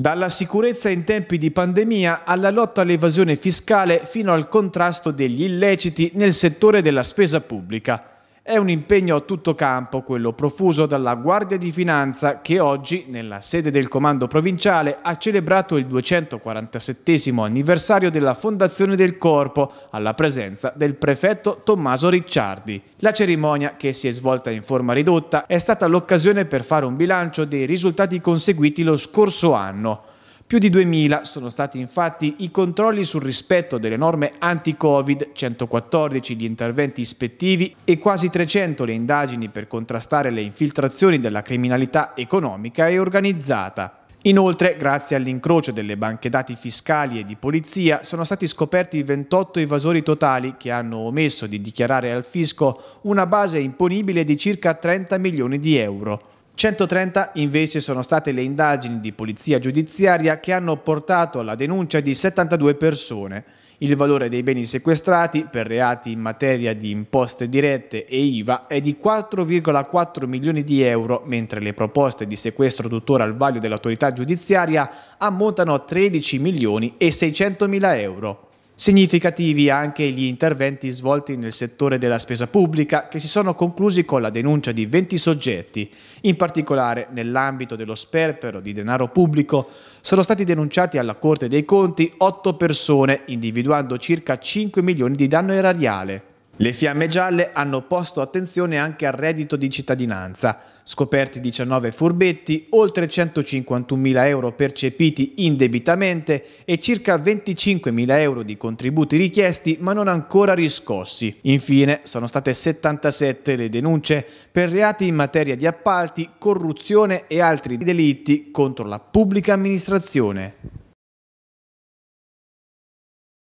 Dalla sicurezza in tempi di pandemia alla lotta all'evasione fiscale fino al contrasto degli illeciti nel settore della spesa pubblica. È un impegno a tutto campo quello profuso dalla Guardia di Finanza che oggi, nella sede del Comando Provinciale, ha celebrato il 247 anniversario della fondazione del Corpo alla presenza del prefetto Tommaso Ricciardi. La cerimonia, che si è svolta in forma ridotta, è stata l'occasione per fare un bilancio dei risultati conseguiti lo scorso anno. Più di 2.000 sono stati infatti i controlli sul rispetto delle norme anti-Covid, 114 gli interventi ispettivi e quasi 300 le indagini per contrastare le infiltrazioni della criminalità economica e organizzata. Inoltre, grazie all'incrocio delle banche dati fiscali e di polizia, sono stati scoperti 28 evasori totali che hanno omesso di dichiarare al fisco una base imponibile di circa 30 milioni di euro. 130 invece sono state le indagini di polizia giudiziaria che hanno portato alla denuncia di 72 persone. Il valore dei beni sequestrati per reati in materia di imposte dirette e IVA è di 4,4 milioni di euro, mentre le proposte di sequestro tuttora al vaglio dell'autorità giudiziaria ammontano a 13 milioni e 600 mila euro. Significativi anche gli interventi svolti nel settore della spesa pubblica che si sono conclusi con la denuncia di 20 soggetti. In particolare nell'ambito dello sperpero di denaro pubblico sono stati denunciati alla Corte dei Conti 8 persone individuando circa 5 milioni di danno erariale. Le fiamme gialle hanno posto attenzione anche al reddito di cittadinanza. Scoperti 19 furbetti, oltre 151.000 euro percepiti indebitamente e circa 25.000 euro di contributi richiesti ma non ancora riscossi. Infine sono state 77 le denunce per reati in materia di appalti, corruzione e altri delitti contro la pubblica amministrazione.